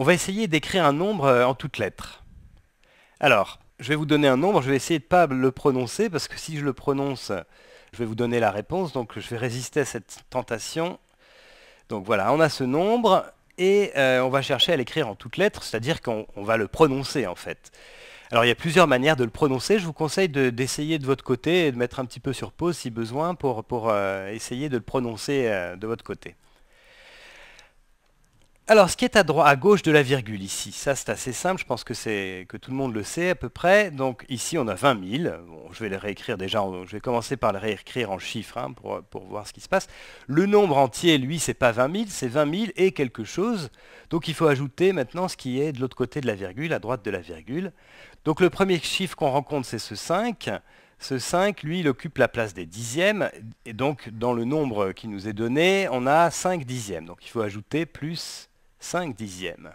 On va essayer d'écrire un nombre euh, en toutes lettres. Alors, je vais vous donner un nombre, je vais essayer de ne pas le prononcer, parce que si je le prononce, je vais vous donner la réponse, donc je vais résister à cette tentation. Donc voilà, on a ce nombre, et euh, on va chercher à l'écrire en toutes lettres, c'est-à-dire qu'on va le prononcer en fait. Alors il y a plusieurs manières de le prononcer, je vous conseille d'essayer de, votre côté et de mettre un petit peu sur pause si besoin pour, euh, essayer de le prononcer de votre côté. Alors, ce qui est à, droite, à gauche de la virgule ici, ça c'est assez simple, je pense que, que tout le monde le sait à peu près. Donc ici, on a 20 000. Bon, je vais le réécrire déjà, je vais commencer par le réécrire en chiffres hein, pour, voir ce qui se passe. Le nombre entier, lui, c'est pas 20 000, c'est 20 000 et quelque chose. Donc il faut ajouter maintenant ce qui est de l'autre côté de la virgule, à droite de la virgule. Donc le premier chiffre qu'on rencontre, c'est ce 5. Ce 5, lui, il occupe la place des dixièmes, et donc dans le nombre qui nous est donné, on a 5 dixièmes. Donc il faut ajouter plus 5 dixièmes.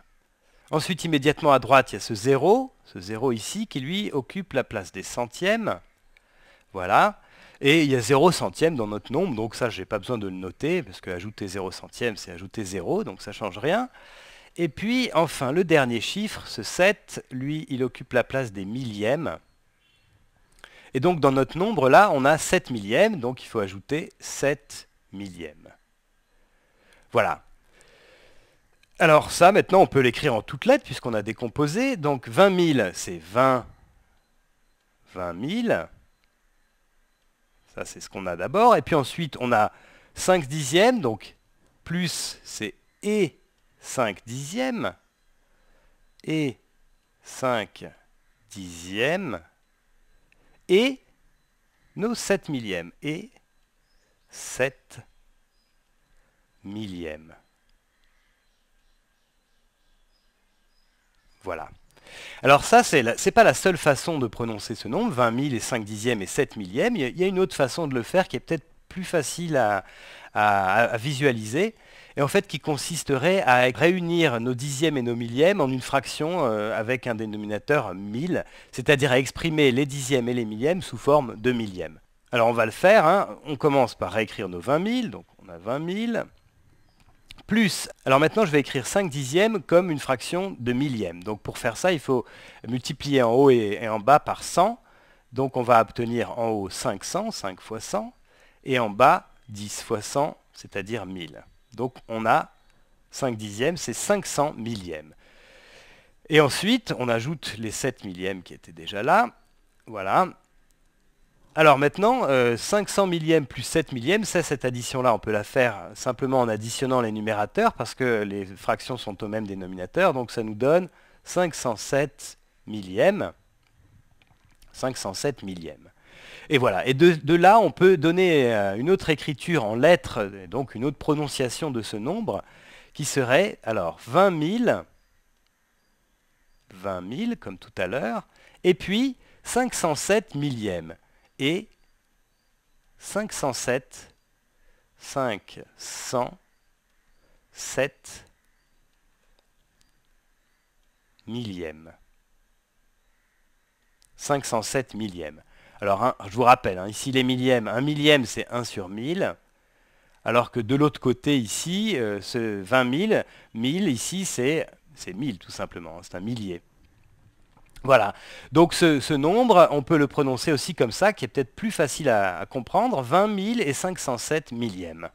Ensuite, immédiatement à droite, il y a ce 0, ce 0 ici, qui lui occupe la place des centièmes. Voilà. Et il y a 0 centième dans notre nombre, donc ça, je n'ai pas besoin de le noter, parce que ajouter 0 centième, c'est ajouter 0, donc ça ne change rien. Et puis, enfin, le dernier chiffre, ce 7, lui, il occupe la place des millièmes. Et donc, dans notre nombre, là, on a 7 millièmes, donc il faut ajouter 7 millièmes. Voilà, alors ça, maintenant, on peut l'écrire en toutes lettres puisqu'on a décomposé. Donc 20 000, c'est 20. 20 000. Ça, c'est ce qu'on a d'abord. Et puis ensuite, on a 5 dixièmes. Donc plus, c'est et 5 dixièmes. Et 5 dixièmes. Et nos 7 millièmes. Et 7 millièmes. Voilà. Alors ça, ce n'est pas la seule façon de prononcer ce nombre, 20 000 et 5 dixièmes et 7 millièmes. Il y a une autre façon de le faire qui est peut-être plus facile à, visualiser et en fait qui consisterait à réunir nos dixièmes et nos millièmes en une fraction euh, avec un dénominateur 1000, c'est-à-dire à exprimer les dixièmes et les millièmes sous forme de millièmes. Alors on va le faire, hein. on commence par réécrire nos 20 000, donc on a 20 000, plus, alors maintenant je vais écrire 5 dixièmes comme une fraction de millième. Donc pour faire ça, il faut multiplier en haut et, en bas par 100. Donc on va obtenir en haut 500, 5 fois 100, et en bas 10 fois 100, c'est-à-dire 1000. Donc on a 5 dixièmes, c'est 500 millièmes. Et ensuite, on ajoute les 7 millièmes qui étaient déjà là. Voilà, alors maintenant, 500 euh, millièmes plus 7 millièmes, ça, cette addition-là, on peut la faire simplement en additionnant les numérateurs parce que les fractions sont au même dénominateur, donc ça nous donne 507 millièmes. 507 millièmes. Et voilà, et de, là, on peut donner euh, une autre écriture en lettres, donc une autre prononciation de ce nombre, qui serait, alors, 20 000, 20 000, comme tout à l'heure, et puis 507 millièmes et 507 507 millième. 507 millièmes. Alors, hein, je vous rappelle, hein, ici les millièmes, un millième c'est 1 sur 1000, alors que de l'autre côté ici, euh, ce 20 000, 1000 ici c'est 1000 tout simplement, hein, c'est un millier. Voilà. Donc ce, nombre, on peut le prononcer aussi comme ça, qui est peut-être plus facile à, comprendre, 20 et 507 millièmes.